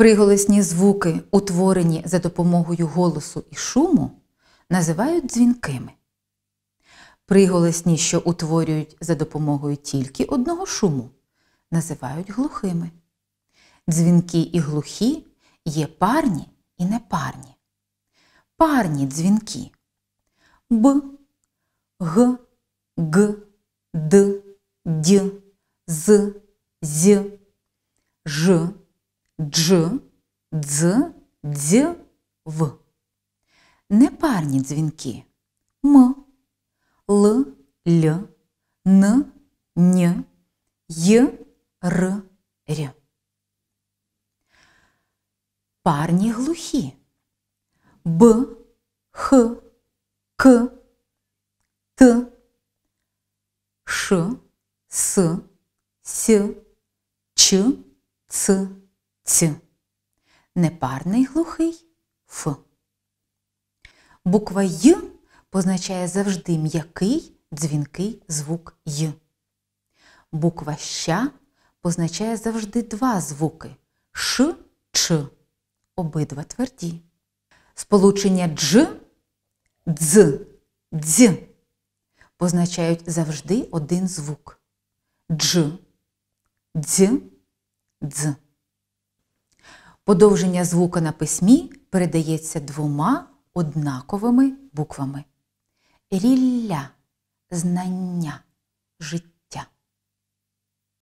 Приголосні звуки, утворені за допомогою голосу і шуму, називають дзвінкими. Приголосні, що утворюють за допомогою тільки одного шуму, називають глухими. Дзвінки і глухі є парні і непарні. Парні дзвінки б, г, г, д, д, з, з, ж дж, дз, дз, в. Непарні дзвінки м, л, л, н, н, й, р, р. Парні глухі б, х, к, т, ш, с, с, ч, ц ц. Непарний глухий ф. Буква Й позначає завжди м'який дзвінкий звук Й. Буква щ позначає завжди два звуки ш, ч. Обидва тверді. Сполучення дж, дз, дз позначають завжди один звук дж, дз, дз. Подовження звука на письмі передається двома однаковими буквами. Рілля знання життя.